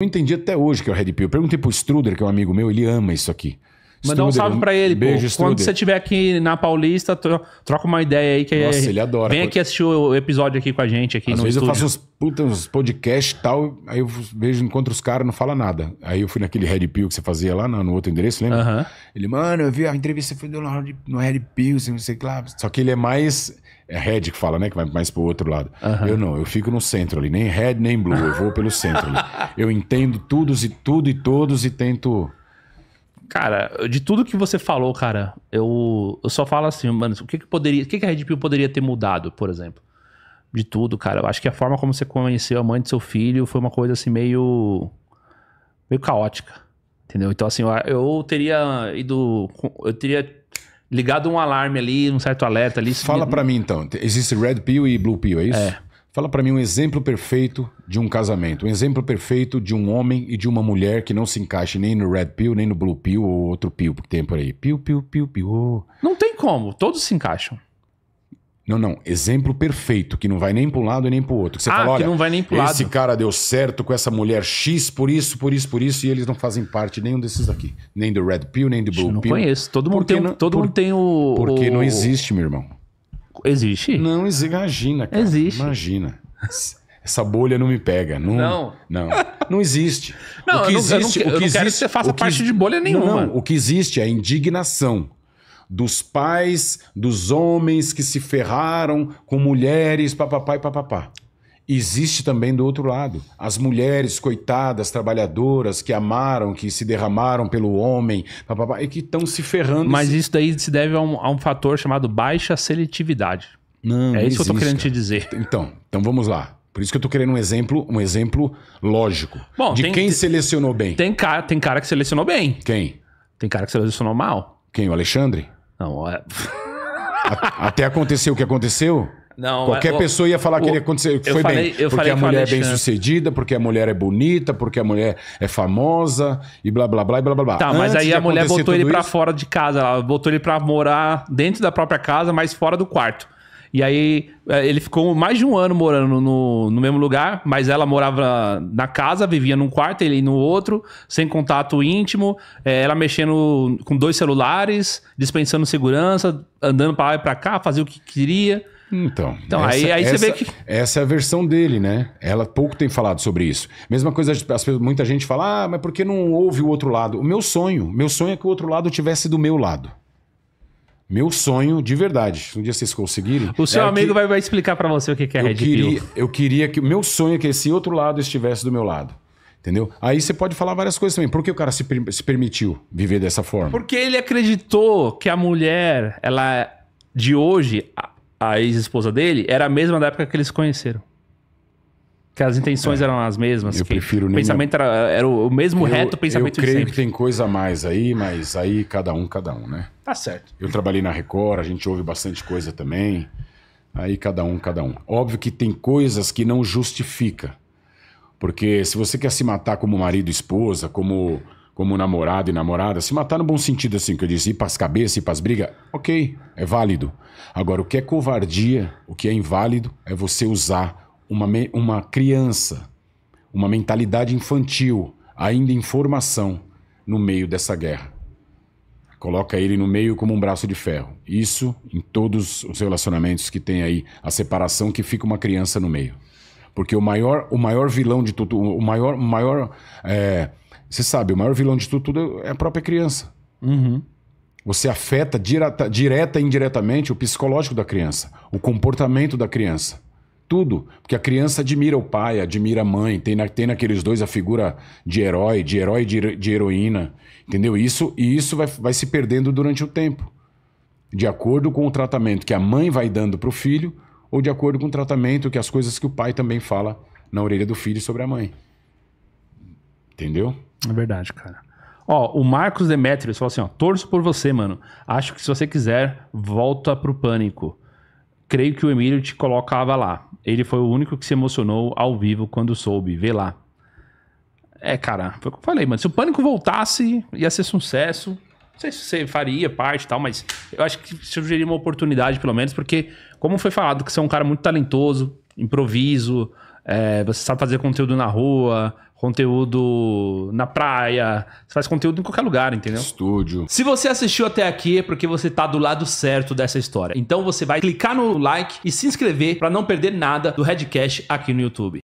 Não entendi até hoje que é o Red Pill. Eu perguntei pro Struder, que é um amigo meu, ele ama isso aqui. Mandar um salve pra ele, Beijo, pô. Quando você estiver aqui na Paulista, troca uma ideia aí que Nossa, é... ele adora. Vem aqui assistir o episódio aqui com a gente aqui Às no vezes estúdio. eu faço uns, puta, uns podcasts e tal, aí eu vejo, encontro os caras, não fala nada. Aí eu fui naquele Red Pill que você fazia lá no, no outro endereço, lembra? Uh -huh. Ele, mano, eu vi a entrevista foi no, no Red Pill, não sei o que lá. Só que ele é mais... É Red que fala, né? Que vai mais pro outro lado. Uh -huh. Eu não, eu fico no centro ali. Nem Red, nem Blue. Eu vou pelo centro ali. Eu entendo tudo e tudo e todos e tento Cara, de tudo que você falou, cara, eu, eu só falo assim, mano, o que, que poderia. O que, que a Red Pill poderia ter mudado, por exemplo? De tudo, cara. Eu acho que a forma como você conheceu a mãe do seu filho foi uma coisa assim meio. meio caótica. Entendeu? Então, assim, eu, eu teria ido. Eu teria ligado um alarme ali, um certo alerta ali. Fala me... para mim então. Existe Red Pill e Blue Pill, é isso? É. Fala para mim um exemplo perfeito de um casamento, um exemplo perfeito de um homem e de uma mulher que não se encaixe nem no red pill, nem no blue pill ou outro pill que tem por aí. Pill, pill, pill, pill. Oh. Não tem como, todos se encaixam. Não, não. Exemplo perfeito, que não vai nem para um lado nem para o outro. Que você ah, fala, olha, que não vai nem pro esse lado. cara deu certo com essa mulher X por isso, por isso, por isso, e eles não fazem parte nenhum desses aqui. Nem do Red Pill, nem do Blue Eu não conheço. Todo mundo tem, não, todo por, mundo tem o... Porque o... não existe, meu irmão. Existe? Não, imagina, cara. Existe. Imagina. Essa bolha não me pega. Não. Não. Não, não existe. Não, o que existe, eu não, eu não, eu não existe, quero que você faça que, parte de bolha nenhuma. Não, o que existe é a indignação dos pais, dos homens que se ferraram com mulheres, papapá e papapá existe também do outro lado. As mulheres coitadas, trabalhadoras, que amaram, que se derramaram pelo homem, papapá, e que estão se ferrando. Mas isso daí se deve a um, a um, fator chamado baixa seletividade. Não, é isso que eu tô querendo te dizer. Então, então vamos lá. Por isso que eu tô querendo um exemplo, um exemplo lógico. Bom, de tem, quem selecionou bem. Tem cara, tem cara que selecionou bem. Quem? Tem cara que selecionou mal. Quem? O Alexandre? Não, é... A, até aconteceu o que aconteceu? Não, Qualquer é, pessoa ia falar que ele aconteceu, que foi falei, bem. Porque a mulher é bem sucedida, porque a mulher é bonita, porque a mulher é famosa e blá blá blá e blá blá blá. Tá, Antes mas aí a mulher botou ele para fora de casa, ela botou ele para morar dentro da própria casa, mas fora do quarto. E aí é, ele ficou mais de um ano morando no, no mesmo lugar, mas ela morava na casa, vivia num quarto, ele no outro, sem contato íntimo, é, ela mexendo com dois celulares, dispensando segurança, andando para lá e para cá, fazia o que queria. Então, então essa, aí, aí essa, você vê que. Essa é a versão dele, né? Ela pouco tem falado sobre isso. Mesma coisa, as, muita gente fala, ah, mas por que não houve o outro lado? O meu sonho, meu sonho é que o outro lado tivesse do meu lado. Meu sonho, de verdade, um dia vocês conseguirem. O seu é amigo que... vai, vai, explicar para você o que é eu Red queria, Pill. Eu queria que. Meu sonho é que esse outro lado estivesse do meu lado. Entendeu? Aí você pode falar várias coisas também. Por que o cara se, se permitiu viver dessa forma? Porque ele acreditou que a mulher, ela de hoje, a ex-esposa dele, era a mesma da época que eles se conheceram. Que as intenções é. eram as mesmas. Eu prefiro O pensamento nem... era, era, o mesmo eu, reto pensamento Eu creio que tem coisa a mais aí, mas aí cada um, cada um, né? Tá certo. Eu trabalhei na Record, a gente ouve bastante coisa também. Aí cada um, cada um. Óbvio que tem coisas que não justifica. Porque se você quer se matar como marido, esposa, como como namorado e namorada, se matar no bom sentido, assim, que eu disse, ir as cabeças, ir as brigas, ok, é válido. Agora, o que é covardia, o que é inválido, é você usar uma, uma criança, uma mentalidade infantil, ainda em formação, no meio dessa guerra. Coloca ele no meio como um braço de ferro. Isso em todos os relacionamentos que tem aí a separação que fica uma criança no meio. Porque o maior, o maior vilão de tudo, o maior, maior é, você sabe, o maior vilão de tudo, tudo é a própria criança. Uhum. Você afeta direta, direta e indiretamente o psicológico da criança, o comportamento da criança. Tudo. Porque a criança admira o pai, admira a mãe, tem, na, tem naqueles dois a figura de herói, de herói de, de heroína. Entendeu? Isso, e isso vai, vai se perdendo durante o tempo. De acordo com o tratamento que a mãe vai dando para o filho, ou de acordo com o tratamento que as coisas que o pai também fala na orelha do filho sobre a mãe. Entendeu? É verdade, cara. Ó, o Marcos Demetrios falou assim, ó, torço por você, mano. Acho que se você quiser, volta pro pânico. Creio que o Emílio te colocava lá. Ele foi o único que se emocionou ao vivo quando soube. Vê lá. É, cara, foi o que eu falei, mano. Se o pânico voltasse, ia ser sucesso. Não sei se você faria parte e tal, mas eu acho que sugeriria uma oportunidade, pelo menos, porque, como foi falado, que você é um cara muito talentoso, improviso, é, você sabe fazer conteúdo na rua, conteúdo na praia, você faz conteúdo em qualquer lugar, entendeu? Estúdio. Se você assistiu até aqui é porque você tá do lado certo dessa história. Então você vai clicar no like e se inscrever para não perder nada do Redcast aqui no YouTube.